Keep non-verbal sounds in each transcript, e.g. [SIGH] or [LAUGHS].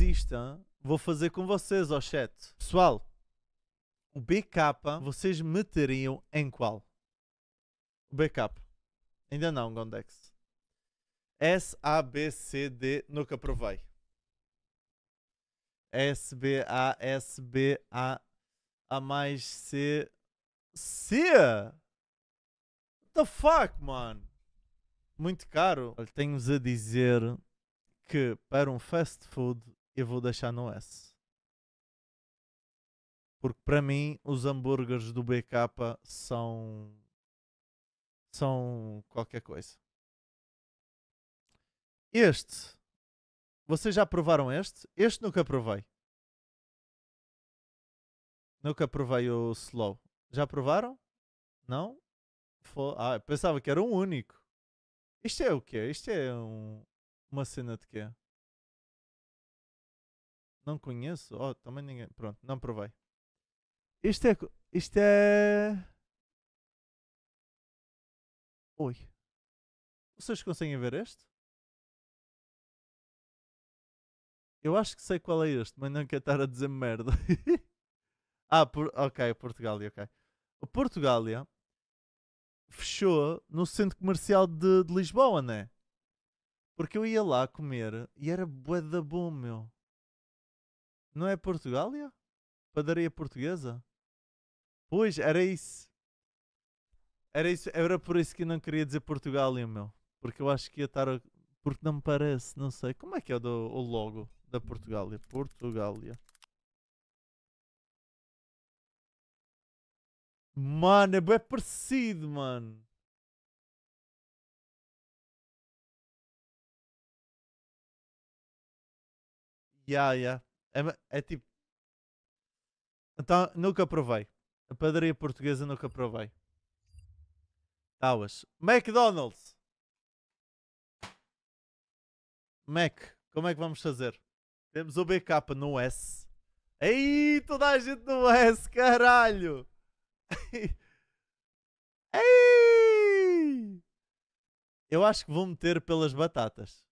exista vou fazer com vocês, ó chat. Pessoal, o BK vocês meteriam em qual? O BK. Ainda não, Gondex. S, A, B, C, D, nunca provei. S, B, A, S, B, A, A mais C. C? What the fuck, mano? Muito caro. Tenho-vos a dizer que para um fast food eu vou deixar no S. Porque para mim os hambúrgueres do BK são. são qualquer coisa. Este. Vocês já provaram este? Este nunca provei. Nunca provei o Slow. Já provaram? Não? Foi... Ah, pensava que era um único. Isto é o quê? Isto é um... uma cena de quê? Não conheço? Oh, também ninguém. Pronto, não provei. Isto é. Isto é. Oi. Vocês conseguem ver este? Eu acho que sei qual é este, mas não quero estar a dizer merda. [LAUGHS] ah, por, ok, Portugália, ok. O Portugália fechou no centro comercial de, de Lisboa, né? Porque eu ia lá comer e era bué da bom, meu. Não é Portugália? Padaria portuguesa? Pois, era isso. Era isso, era por isso que eu não queria dizer Portugália, meu. Porque eu acho que ia estar. A... Porque não me parece, não sei. Como é que é o, do, o logo da Portugália? Portugália. Mano, é bem parecido, mano. Ya, yeah, ya. Yeah. É, é tipo. Então, nunca provei. A padaria portuguesa nunca provei. Tauas. McDonald's. Mac. Como é que vamos fazer? Temos o BK no S. Ei, toda a gente no S, caralho! [LAUGHS] Ei! Eu acho que vou meter pelas batatas.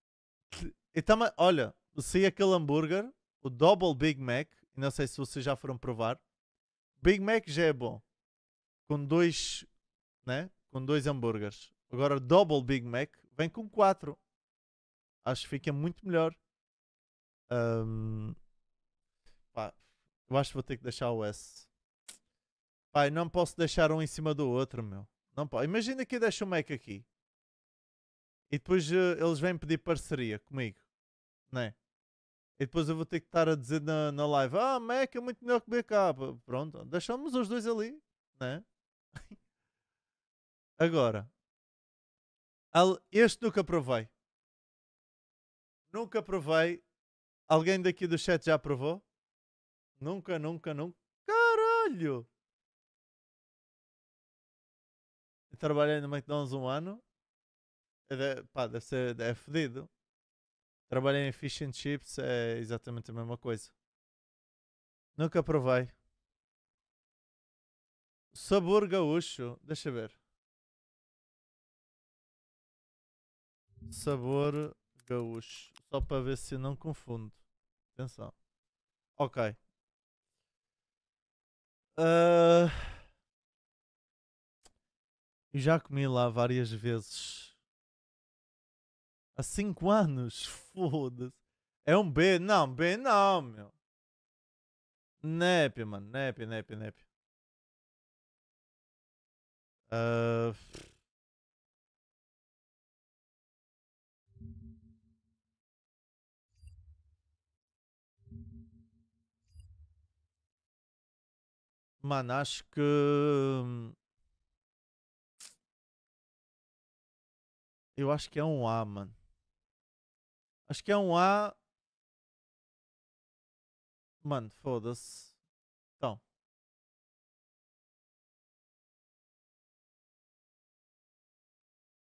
E também, olha, se aquele hambúrguer o Double Big Mac, não sei se vocês já foram provar. Big Mac já é bom, com dois, né? Com dois hambúrgueres. Agora, Double Big Mac vem com quatro. Acho que fica muito melhor. Um, pá, eu acho que vou ter que deixar o S. Pai, não posso deixar um em cima do outro, meu. Não pode Imagina que eu deixo o Mac aqui. E depois uh, eles vêm pedir parceria comigo. Né? E depois eu vou ter que estar a dizer na, na live: Ah, Mac é muito melhor que BK. Pronto, deixamos os dois ali, né? [LAUGHS] Agora, este nunca provei. Nunca provei. Alguém daqui do chat já provou? Nunca, nunca, nunca. Caralho! Eu trabalhei no McDonald's um ano. É pá, deve ser. É fedido. Trabalhei em fish and chips, é exatamente a mesma coisa. Nunca provei. Sabor gaúcho, deixa ver. Sabor gaúcho, só para ver se não confundo. Atenção. Ok. Uh... já comi lá várias vezes. Há 5 anos? Foda-se. É um B? Não, B não, meu. Nepe, mano. nepe, nepe, nepe. Uh... Ah, mano, acho que. Hum, eu acho que é um A, mano. Acho que é um A. Mano, foda-se. Então.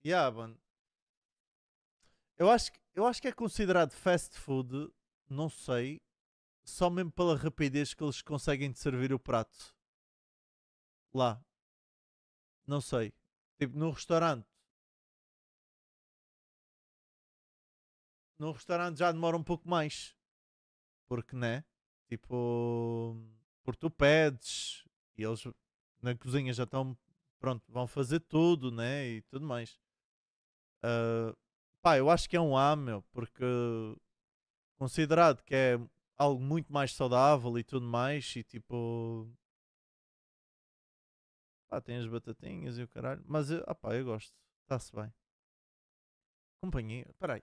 Yeah, mano. Eu acho, que, eu acho que é considerado fast food, não sei, só mesmo pela rapidez que eles conseguem de servir o prato. Lá. Não sei. Tipo, no restaurante, no restaurante já demora um pouco mais. Porque, né? Tipo, porque tu pedes e eles na cozinha já estão, pronto, vão fazer tudo, né? E tudo mais. Uh, pá, eu acho que é um A, meu, porque considerado que é algo muito mais saudável e tudo mais, e tipo. Pá, tem as batatinhas e o caralho. Mas, ah pá, eu gosto. Está-se bem. Companhia. Peraí.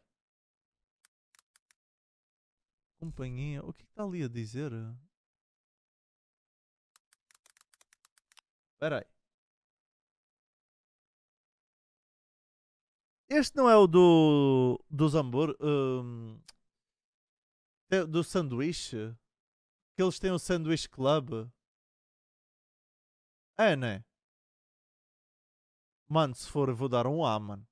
Companhia. O é que está ali a dizer? Espera aí. Este não é o do. do zambor Um, do sanduíche? Que eles têm o Sanduíche Club? É, né? Mano, se for, vou dar um A, mano.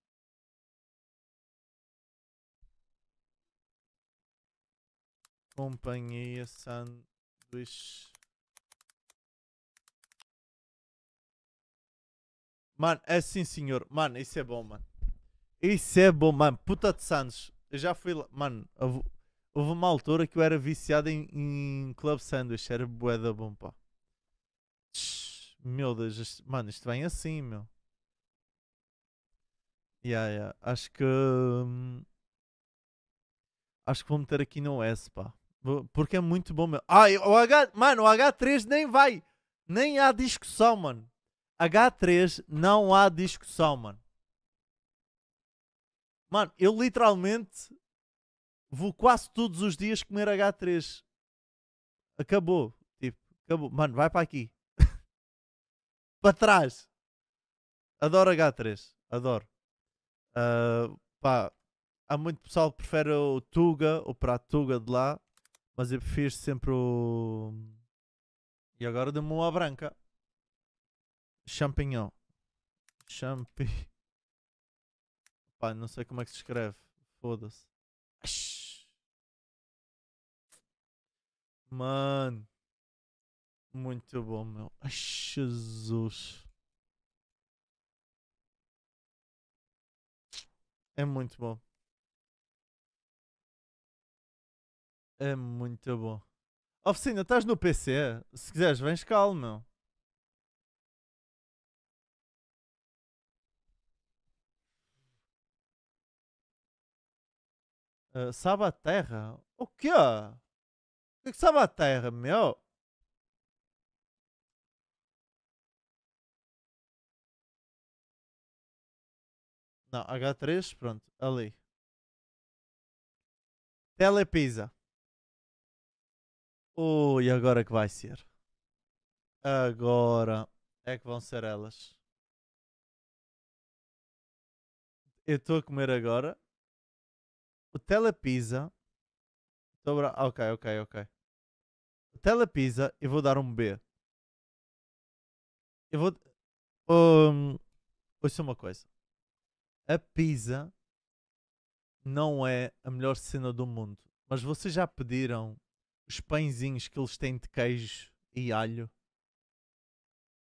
Companhia sandwich Mano, é sim senhor. Mano, isso é bom, mano. Isso é bom, mano. Puta de Santos. Eu já fui lá. Mano, houve, houve uma altura que eu era viciado em, em Club Sandwich. Era bué da bom, pá. Meu Deus, mano, isto vem assim, meu. Yeah, yeah. Acho que. Hum, acho que vou meter aqui no S, pá. Porque é muito bom mesmo. Ah, o H, mano, o H3 nem vai. Nem há discussão, mano. H3 não há discussão, mano. Mano, eu literalmente vou quase todos os dias comer H3. Acabou. Tipo, acabou. Mano, vai para aqui. [LAUGHS] para trás. Adoro H3. Adoro. Uh, pá, há muito pessoal que prefere o Tuga, o prato Tuga de lá. Mas eu prefiro sempre o. E agora deu-me uma branca. Champignon. Champi. [LAUGHS] Pá, não sei como é que se escreve. Foda-se. Mano. Muito bom, meu. Ai, Jesus. É muito bom. É muito bom. Oficina, estás no PC? Se quiseres, vens calmo. Uh, ah, sabe a terra? O quê? O que, é que sabe a terra, meu? Não, H3, pronto, ali. Telepisa. Ui, oh, e agora que vai ser. Agora é que vão ser elas. Eu estou a comer agora. O Telepisa. Dobra... Ah, ok, ok, ok. O Telepisa, e vou dar um B. Eu vou. Um, ouça uma coisa. A pizza não é a melhor cena do mundo. Mas vocês já pediram os pãezinhos que eles têm de queijo e alho.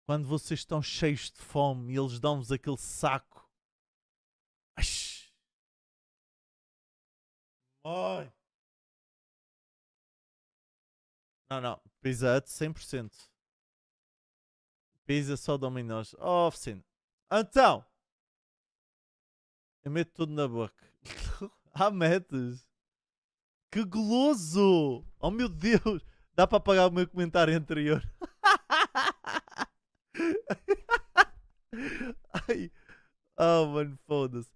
Quando vocês estão cheios de fome e eles dão-vos aquele saco. Ai. Ai. Não, não. Pizza Hut 100%. Pizza só Domino's. Oh, oficina. Então. Eu meto tudo na boca. [LAUGHS] Há metas! Que goloso! Oh meu Deus! Dá para apagar o meu comentário anterior. [LAUGHS] Ai. Oh mano, foda-se.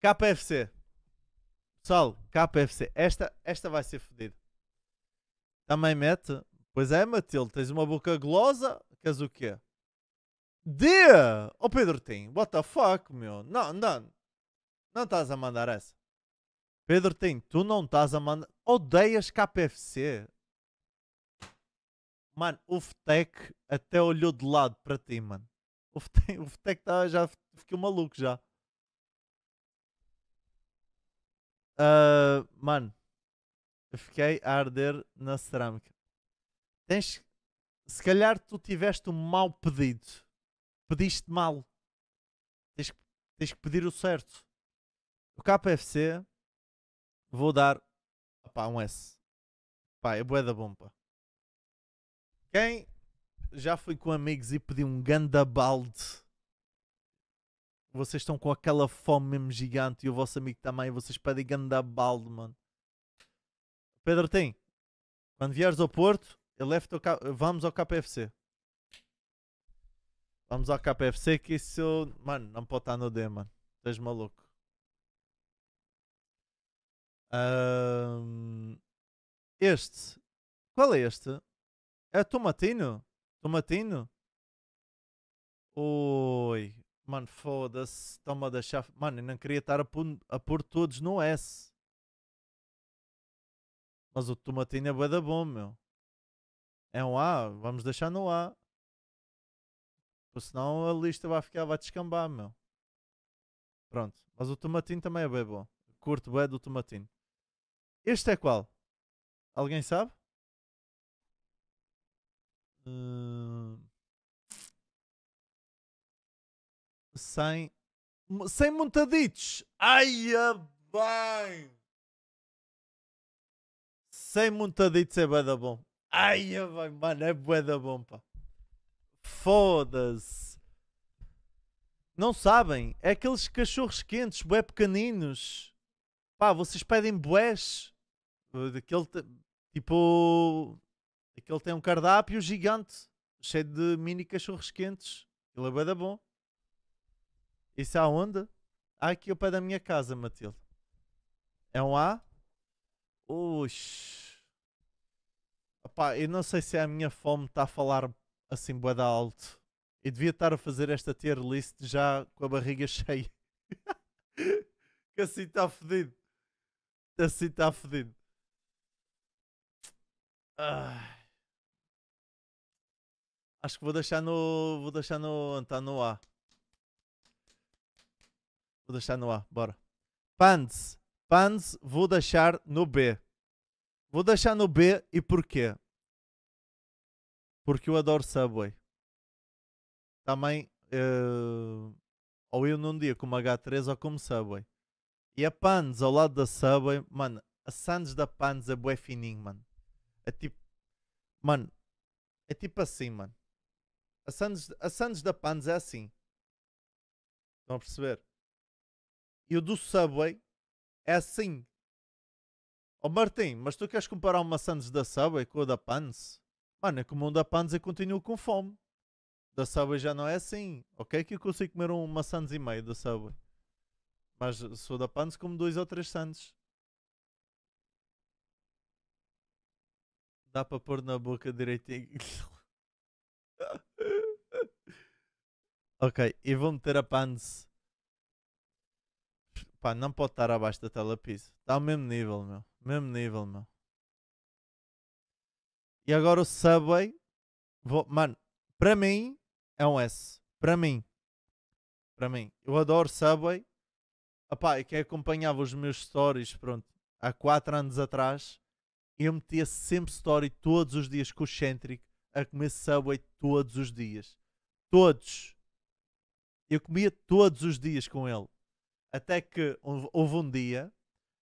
KFC. Pessoal, KFC. Esta, esta vai ser fodida. Também mete. Pois é, Matilde, tens uma boca glosa. Queres o quê? D! Oh Pedro tem. What the fuck, meu? Não, não. Não estás a mandar essa. Pedro tem, tu não estás a mandar. Odeias KPFC? Mano, o Ftec até olhou de lado para ti, mano. O Ftec, tá, já fiquei maluco já. Uh, mano, eu fiquei a arder na cerâmica. Tens. Se calhar tu tiveste um mau pedido. Pediste mal. Tens que, tens que pedir o certo. O KFC vou dar opá, um S. Pá, é bué da bom, pá. Quem já foi com amigos e pediu um gandabalde? Vocês estão com aquela fome mesmo gigante e o vosso amigo também, vocês pedem gandabalde, mano. Pedro tem. Quando vieres ao Porto, eu vamos ao KPFC. Vamos ao KPFC que isso. Mano, não pode estar no D, mano. Estás maluco. Um, este. Qual é este? É Tomatino? Tomatino? Oi. Mano, foda-se. Toma da chave. Mano, eu não queria estar a pôr, a pôr todos no S. Mas o Tomatino é bué da bom, meu. É um A. Vamos deixar no A. Porque senão a lista vai ficar, vai descambar, meu. Pronto. Mas o Tomatino também é bem bom. Curto bem do Tomatino. Este é qual? Alguém sabe? Hum. Sem... Sem montaditos! Ai, é bem! Sem montaditos é bué da bom. Ai, é bem, mano, é boeda bom, pá. Foda-se. Não sabem? É aqueles cachorros quentes, bué pequeninos. Pá, vocês pedem boés eh, daquele, tipo, aquele tem um cardápio gigante, cheio de mini cachorros quentes. Ele é bué da bom. Isso aonde? Há aqui ao pé da minha casa, Matilde. É um A? Oxi. Opá, eu não sei se é a minha fome está a falar assim bué da alto. Eu devia estar a fazer esta tier list já com a barriga [LAUGHS] cheia. que assim está fedido. Assim está fedido. Ah. Acho que vou deixar no. Vou deixar no. Tá no A. Vou deixar no A, bora. Pans. Pans vou deixar no B. Vou deixar no B e porquê? Porque eu adoro Subway. Também. Uh, ou eu num dia como H3 ou como Subway. E a Pans ao lado da Subway, mano, a Sands da Pans é bué fininho, mano. É tipo. Mano, é tipo assim, mano. A sandes a sandes da Pans é assim. Estão a perceber? E o do Subway é assim. Ó oh, Martim, mas tu queres comparar uma sandes da Subway com a da Pans? Mano, é como um da Pans eu continuo com fome. Da Subway já não é assim. Ok que eu consigo comer uma sandes e meio da Subway. Mas sou da Pans como dois ou três sandes Dá para pôr na boca direitinho. ok, e vou meter a Pans. Pá, não pode estar abaixo da tela piso. Está ao mesmo nível, meu. Mesmo nível, meu. E agora o Subway. Vou... Mano, para mim é um S. Para mim. Para mim. Eu adoro Subway. Apá, e quem acompanhava os meus stories, pronto, há 4 anos atrás, eu metia sempre story todos os dias com o Centric a comer Subway todos os dias. Todos. Eu comia todos os dias com ele. Até que houve um dia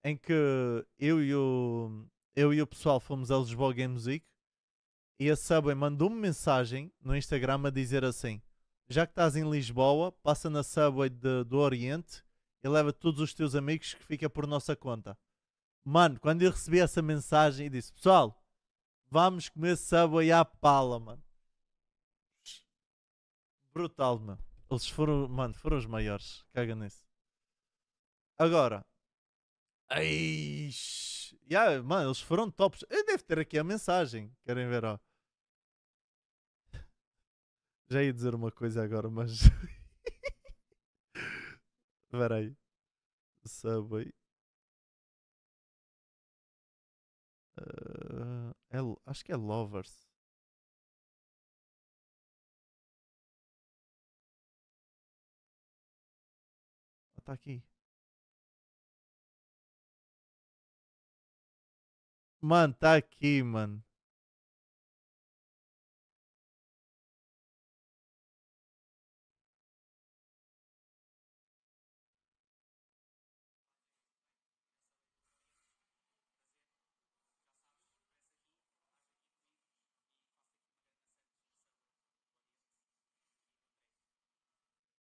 em que eu e o, eu e o pessoal fomos a Lisboa Game Music e a Subway mandou-me mensagem no Instagram a dizer assim: já que estás em Lisboa, passa na Subway de, do Oriente e leva todos os teus amigos que fica por nossa conta. Mano, quando eu recebi essa mensagem e disse, pessoal, vamos comer Subway à pala, mano. Brutal, mano. Eles foram, mano, foram os maiores. Caga nisso. Agora. Ai, yeah, mano, eles foram tops. Eu devo ter aqui a mensagem. Querem ver, ó. [LAUGHS] Já ia dizer uma coisa agora, mas. [LAUGHS] Espera aí. Subway. Uh, é, acho que é Lovers. Ah, tá aqui. Mano, tá aqui, mano.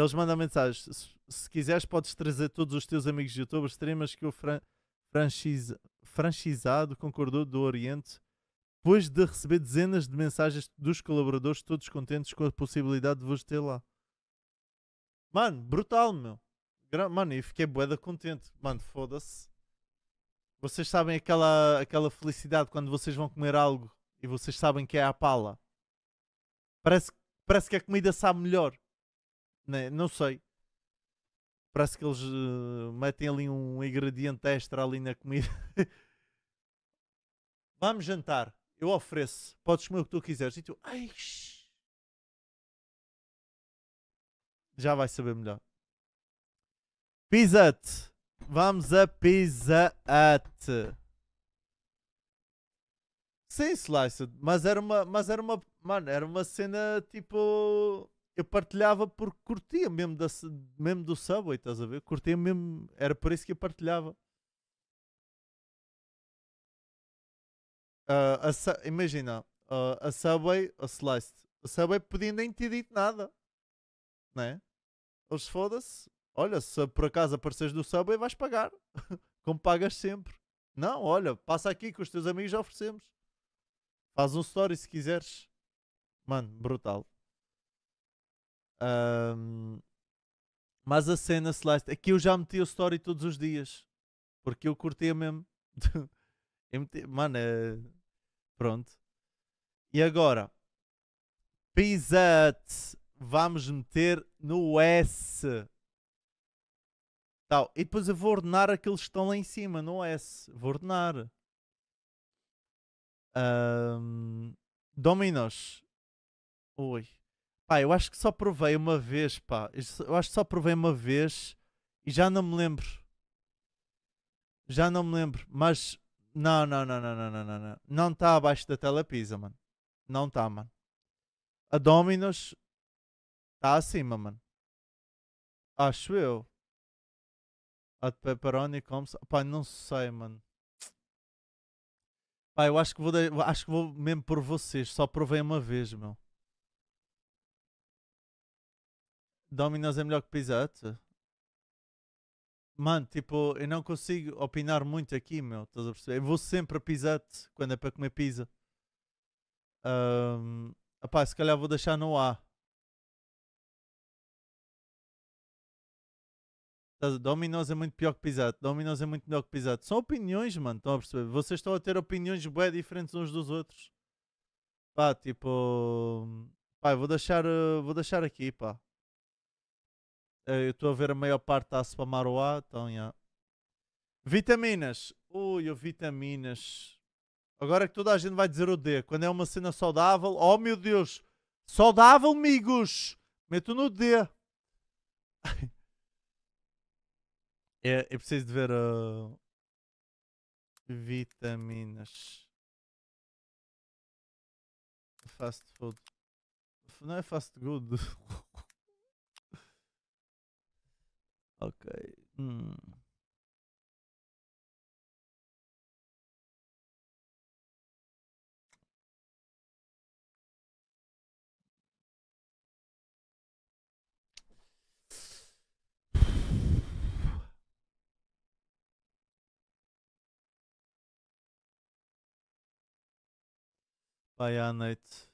eles mandam mensagens. Se, se, quiseres, podes trazer todos os teus amigos youtubers, streamers que o fran franchisado concordou do Oriente, depois de receber dezenas de mensagens dos colaboradores, todos contentes com a possibilidade de vos ter lá. Mano, brutal, meu. Mano, e fiquei boeda contente. Mano, foda-se. Vocês sabem aquela, aquela felicidade quando vocês vão comer algo e vocês sabem que é a pala. Parece, parece que a comida sabe melhor. Né, não sei. Parece que eles uh, metem ali um ingrediente extra ali na comida. [LAUGHS] Vamos jantar. Eu ofereço. Podes comer o que tu quiseres. E tu, ai, já vai saber melhor. Pizza -te. Vamos a Pizza Hut. Sim, Sliced. Mas era uma. Mas era uma. Mano, era uma cena tipo eu partilhava porque curtia mesmo, da, mesmo do Subway, estás a ver? Curtia mesmo, era por isso que eu partilhava. Uh, a, imagina, uh, a Subway, a Sliced, a Subway podia nem ter dito nada, né? Eles foda-se, olha, se por acaso apareces do Subway vais pagar, [LAUGHS] como pagas sempre. Não, olha, passa aqui que os teus amigos já oferecemos. Faz um story se quiseres. Mano, brutal. Um, mas a cena Celeste, aqui é eu já meti o story todos os dias, porque eu curtia mesmo. [LAUGHS] eu meti, mano, é, pronto. E agora, Pizzat, vamos meter no S. Tal. E depois eu vou ordenar aqueles que estão lá em cima, no S. Vou ordenar. Um, Dominos. Oi. Pá, eu acho que só provei uma vez, pá. Eu acho que só provei uma vez e já não me lembro. Já não me lembro, mas não, não, não, não, não, não, não, não. Não está abaixo da Telepisa, mano. Não está, mano. A Dominos está acima, mano. Acho eu. A de Pepperoni Comes. Pá, não sei, mano. Pá, eu acho que vou de... acho que vou mesmo por vocês. Só provei uma vez, meu. Domino's é melhor que Pizza Hut? Mano, tipo, eu não consigo opinar muito aqui, meu. Estás a perceber? Eu vou sempre a Pizza Hut quando é para comer pizza. Um, apá, se calhar vou deixar no A. Domino's é muito pior que Pizza Hut. Domino's é muito melhor que Pizza Hut. São opiniões, mano. Estão a perceber? Vocês estão a ter opiniões bem diferentes uns dos outros. Pá, tipo... Pá, vou deixar, vou deixar aqui, pá. Eh, eu estou a ver a maior parte está a spamar o A, então yeah. Vitaminas. Ui, o oh, vitaminas. Agora é que toda a gente vai dizer o D. Quando é uma cena saudável, oh meu Deus, saudável, amigos! Meto no D. [LAUGHS] é, eu preciso de ver uh, vitaminas. Fast food. Não é fast good. [LAUGHS] Ok. Hum. Pai à noite.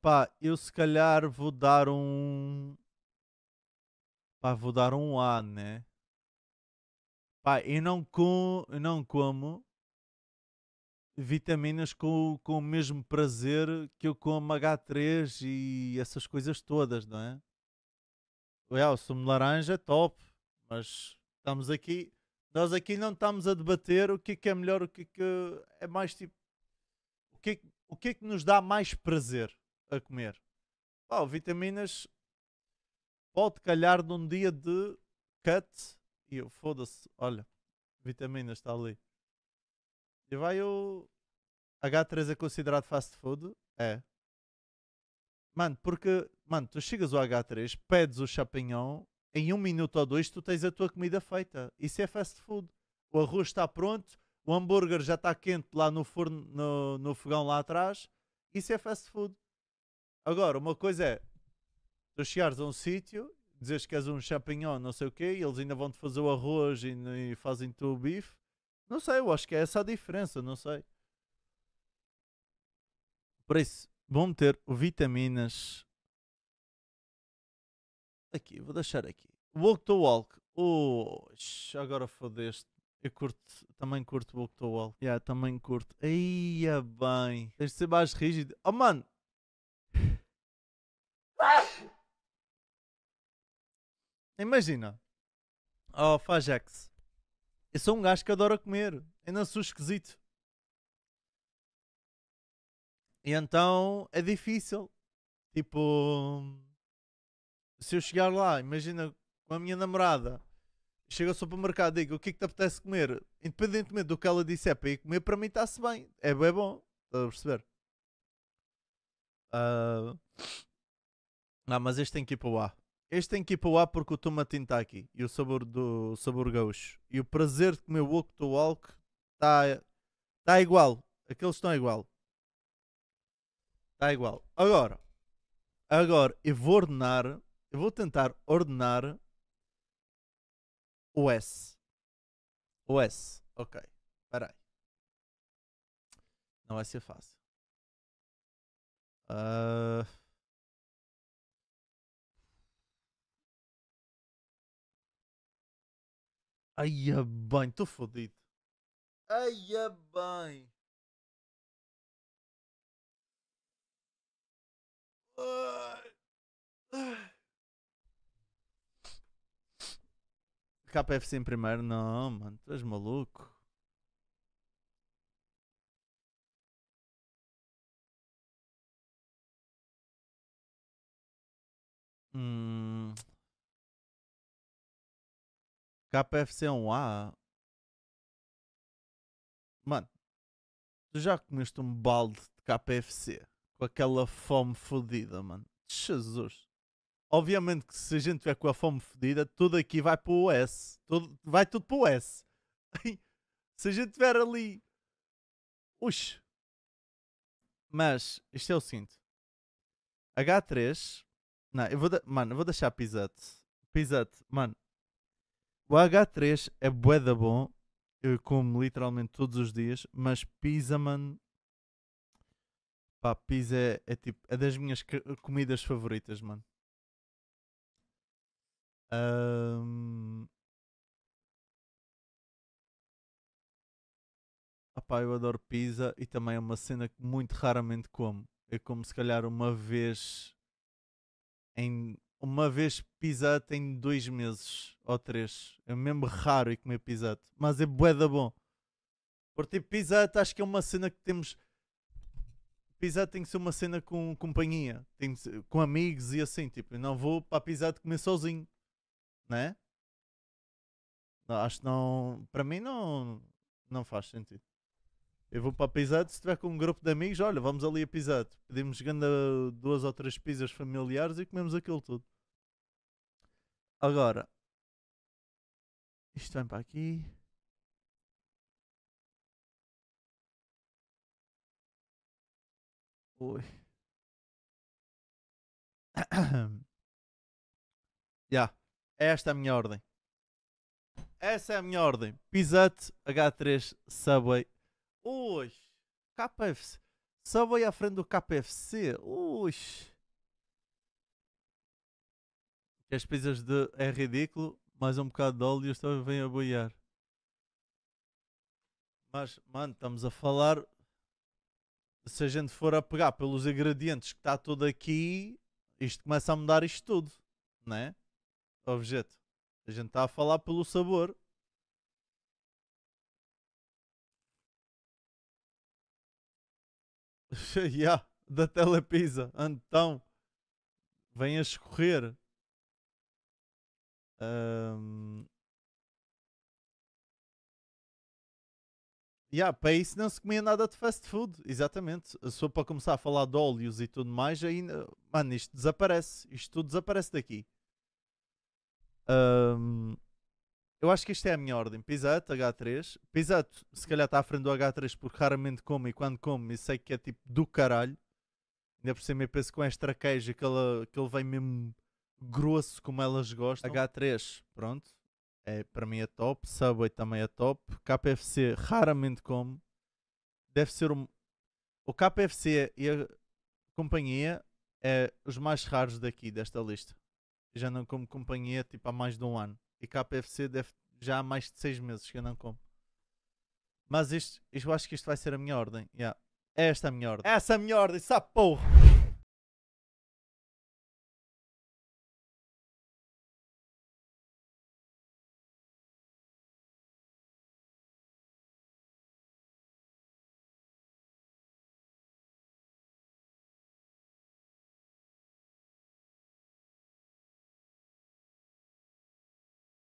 Pá, eu se calhar vou dar um Pá, vou dar um A, né? Pá, eu não, com, eu não como vitaminas com, com o mesmo prazer que eu como H3 e essas coisas todas, não é? Well, o sumo de laranja é top, mas estamos aqui, nós aqui não estamos a debater o que é, que é melhor, o que é, que é mais tipo, o que é, o que é que nos dá mais prazer a comer? Pá, vitaminas pode calhar num dia de cut e eu foda-se, olha, vitamina está ali. E vai o H3 é considerado fast food? É. Mano, porque, mano, tu chegas ao H3, pedes o chapinhão, em um minuto ou dois tu tens a tua comida feita. Isso é fast food. O arroz está pronto, o hambúrguer já está quente lá no forno, no, no fogão lá atrás. Isso é fast food. Agora, uma coisa é, tu chegares a um sítio, dizes que és um champignon, não sei o quê, e eles ainda vão-te fazer o arroz e, e fazem-te o bife. Não sei, eu acho que é essa a diferença, não sei. Por isso, vão meter vitaminas. Aqui, vou deixar aqui. Walk to Walk. Oh, agora fodeste. Eu curto, também curto Walk to Walk. Yeah, também curto. Ia bem. Tens de ser mais rígido. Oh, mano, Imagina, oh Fajex, eu sou um gajo que adora comer, ainda sou esquisito. E então é difícil. Tipo, se eu chegar lá, imagina com a minha namorada, chego ao supermercado e digo o que é que te apetece comer, independentemente do que ela disser é, para ir comer, para mim está-se bem, é bem bom, estás a perceber? Uh... Não, mas este tem que ir para o ar. Este tem que ir para o A porque o tomatinho está aqui. E o sabor do o sabor gaúcho. E o prazer de comer o Walk to walk está tá igual. Aqueles estão igual. Está igual. Agora, agora eu vou ordenar. Eu vou tentar ordenar o S. O S. Ok. Espera aí. Não vai ser fácil. Uh... Aia é bem, estou fodido. Aia é bem. KFC em primeiro? Não, mano, tu és maluco. Hum. KFC um a Mano, tu já comeste um balde de KFC com aquela fome fodida, mano? Jesus. Obviamente que se a gente tiver com a fome fodida, tudo aqui vai para o S. Tudo, vai tudo para o S. [LAUGHS] se a gente tiver ali. uxe. Mas isto é o seguinte. H3. Não, eu vou. De... Mano, eu vou deixar Pizzat. Pizzat, mano, o H3 é bué da bom. Eu como literalmente todos os dias, mas pizza, mano. Pá, pizza é, é tipo. É das minhas comidas favoritas, mano. Um... Opá, eu adoro pizza e também é uma cena que muito raramente como. Eu como se calhar uma vez em uma vez pisado em dois meses ou três. É mesmo raro ir comer pisado mas é bué da bom. Porque tipo, acho que é uma cena que temos. Pisado tem que ser uma cena com companhia, tem ser, com amigos e assim. Tipo, eu não vou para pisado comer sozinho, né? acho que não. Para mim não, não faz sentido. Eu vou para Pisato, se estiver com um grupo de amigos, olha, vamos ali a Pisato. Pedimos duas ou três pizzas familiares e comemos aquilo tudo. Agora, isto vem para aqui. Oi. Já. yeah. Esta é a minha ordem. Essa é a minha ordem. Pizzat H3 Subway os KFC. só vou à frente do KFC. Os. As pizzas de é ridículo, mais um bocado de óleo e os também vêm a boiar. Mas, mano, estamos a falar. Se a gente for a pegar pelos ingredientes que está tudo aqui, isto começa a mudar isto tudo, né? Objeto. A gente está a falar pelo sabor [LAUGHS] yeah, da Telepisa. Então, vem a escorrer. Um... Yeah, para isso não se comia nada de fast food, exatamente. Só para começar a falar de óleos e tudo mais, ainda. Mano, isto desaparece. Isto tudo desaparece daqui. Um... Eu acho que isto é a minha ordem. Pisato, H3. Pisato, se calhar está à frente do H3 porque raramente come e quando come, eu sei que é tipo do caralho. Ainda por cima, eu penso com extra queijo que ele, que ele vem mesmo grosso como elas gostam. H3, pronto. É, para mim é top. Subway também é top. KFC raramente come. Deve ser um... o KFC e a companhia é os mais raros daqui desta lista. já não como companhia tipo há mais de um ano e KFC deve já há mais de 6 meses que eu não como. Mas isto, eu acho que isto vai ser a minha ordem. Yeah. É esta é a minha ordem. Essa é a minha ordem, sabe porra!